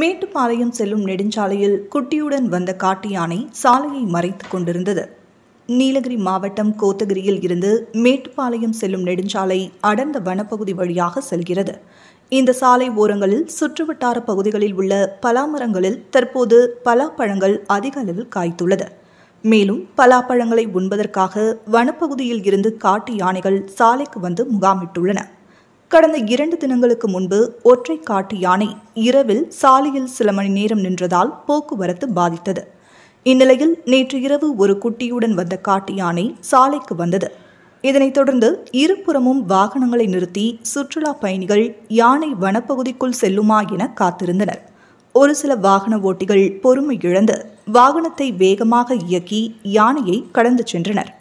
மேட்டுப்பாளையம் செல்லும் நெடுஞ்சாலையில் குட்டியுடன் வந்த காட்டு யானை சாலையை மறைத்து கொண்டிருந்தது நீலகிரி மாவட்டம் கோத்தகிரியில் இருந்து மேட்டுப்பாளையம் செல்லும் நெடுஞ்சாலை அடர்ந்த வனப்பகுதி வழியாக செல்கிறது இந்த சாலை ஓரங்களில் சுற்றுவட்டார பகுதிகளில் உள்ள பலாமரங்களில் தற்போது பலாப்பழங்கள் அதிக அளவில் காய்த்துள்ளது மேலும் பலாப்பழங்களை உண்பதற்காக வனப்பகுதியில் இருந்து காட்டு யானைகள் சாலைக்கு வந்து முகாமிட்டுள்ளன கடந்த இரண்டு தினங்களுக்கு முன்பு ஒற்றை காட்டு யானை இரவில் சாலையில் சில மணி நேரம் நின்றதால் போக்குவரத்து பாதித்தது இந்நிலையில் நேற்று இரவு ஒரு குட்டியுடன் வந்த காட்டு யானை சாலைக்கு வந்தது இதனைத் தொடர்ந்து இருபுறமும் வாகனங்களை நிறுத்தி சுற்றுலா பயணிகள் யானை வனப்பகுதிக்குள் செல்லுமா என காத்திருந்தனர் ஒரு சில வாகன ஓட்டிகள் பொறுமை இழந்து வாகனத்தை வேகமாக இயக்கி யானையை கடந்து சென்றனர்